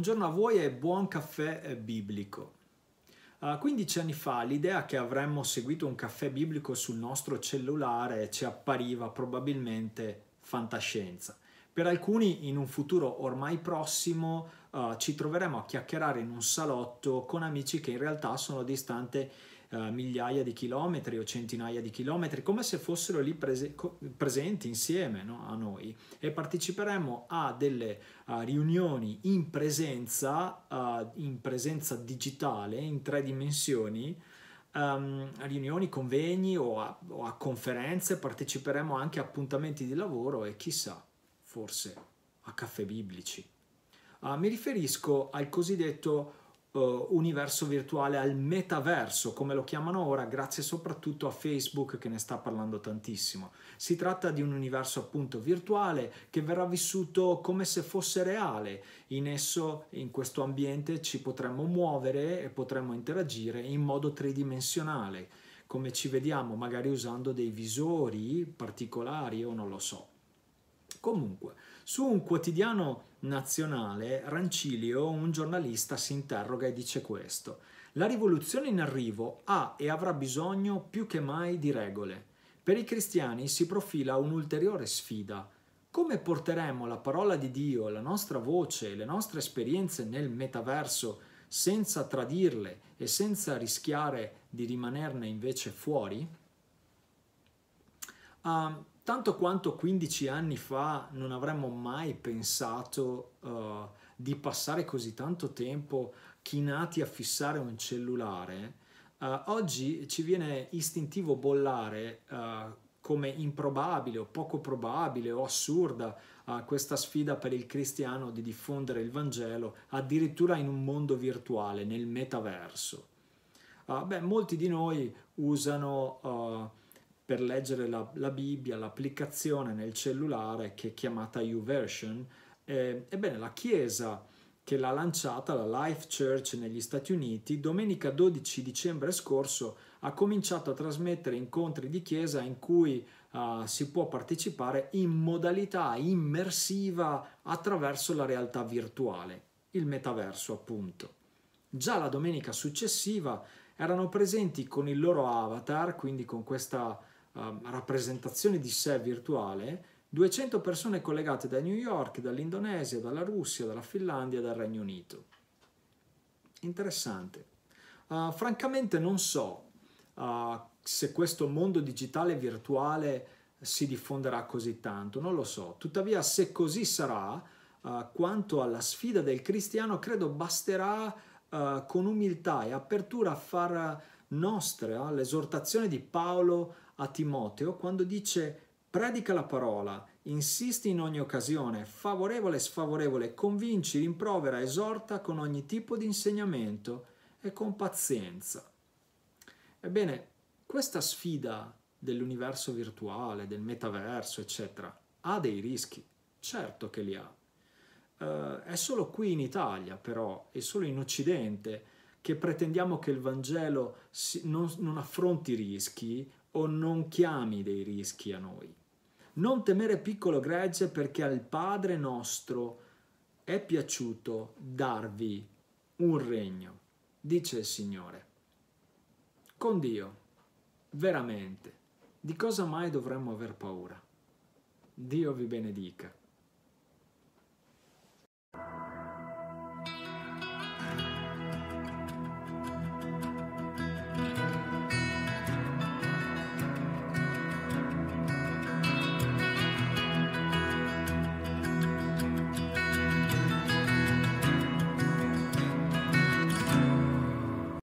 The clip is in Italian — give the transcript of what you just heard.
buongiorno a voi e buon caffè eh, biblico. Uh, ah, 15 anni fa l'idea che avremmo seguito un caffè biblico sul nostro cellulare ci appariva probabilmente fantascienza. Per alcuni in un futuro ormai prossimo uh, ci troveremo a chiacchierare in un salotto con amici che in realtà sono distante eh, migliaia di chilometri o centinaia di chilometri, come se fossero lì prese, presenti insieme no, a noi e parteciperemo a delle uh, riunioni in presenza, uh, in presenza digitale, in tre dimensioni, Um, riunioni, convegni o a, o a, conferenze, parteciperemo anche a appuntamenti di lavoro e chissà, forse a caffè biblici. Uh, mi riferisco al cosiddetto uh, universo virtuale, al metaverso, come lo chiamano ora, grazie soprattutto a Facebook che ne sta parlando tantissimo. Si tratta di un universo appunto virtuale che verrà vissuto come se fosse reale. In esso, in questo ambiente, ci potremmo muovere e potremmo interagire in modo tridimensionale, come ci vediamo, magari usando dei visori particolari o non lo so. Comunque, su un quotidiano nazionale, Rancilio, un giornalista, si interroga e dice questo. La rivoluzione in arrivo ha e avrà bisogno più che mai di regole. Per i cristiani si profila un'ulteriore sfida. Come porteremo la parola di Dio, la nostra voce, e le nostre esperienze nel metaverso senza tradirle e senza rischiare di rimanerne invece fuori? Uh, tanto quanto 15 anni fa non avremmo mai pensato uh, di passare così tanto tempo chinati a fissare un cellulare, uh, oggi ci viene istintivo bollare uh, come improbabile o poco probabile o assurda questa sfida per il cristiano di diffondere il Vangelo addirittura in un mondo virtuale, nel metaverso. beh, molti di noi usano per leggere la, la Bibbia, l'applicazione nel cellulare che è chiamata YouVersion. Eh, ebbene, la Chiesa che l'ha lanciata, la Life Church negli Stati Uniti, domenica 12 dicembre scorso ha cominciato a trasmettere incontri di chiesa in cui uh, si può partecipare in modalità immersiva attraverso la realtà virtuale, il metaverso appunto. Già la domenica successiva erano presenti con il loro avatar, quindi con questa Ehm, rappresentazione di sé virtuale 200 persone collegate da New York, dall'Indonesia, dalla Russia, dalla Finlandia e dal Regno Unito. Interessante. Uh, francamente non so uh, se questo mondo digitale virtuale si diffonderà così tanto, non lo so. Tuttavia se così sarà, uh, quanto alla sfida del cristiano, credo basterà con umiltà e apertura a far nostra l'esortazione di Paolo a Timoteo quando dice predica la parola, insisti in ogni occasione, favorevole e sfavorevole, convinci, rimprovera, esorta con ogni tipo di insegnamento e con pazienza. Ebbene, questa sfida dell'universo virtuale, del metaverso, eccetera, ha dei rischi, certo che li ha. Uh, è solo qui in Italia, però, e solo in Occidente che pretendiamo che il Vangelo non, non affronti rischi o non chiami dei rischi a noi. Non temere piccolo gregge perché al Padre nostro è piaciuto darvi un regno, dice il Signore. Con Dio, veramente, di cosa mai dovremmo aver paura? Dio vi benedica.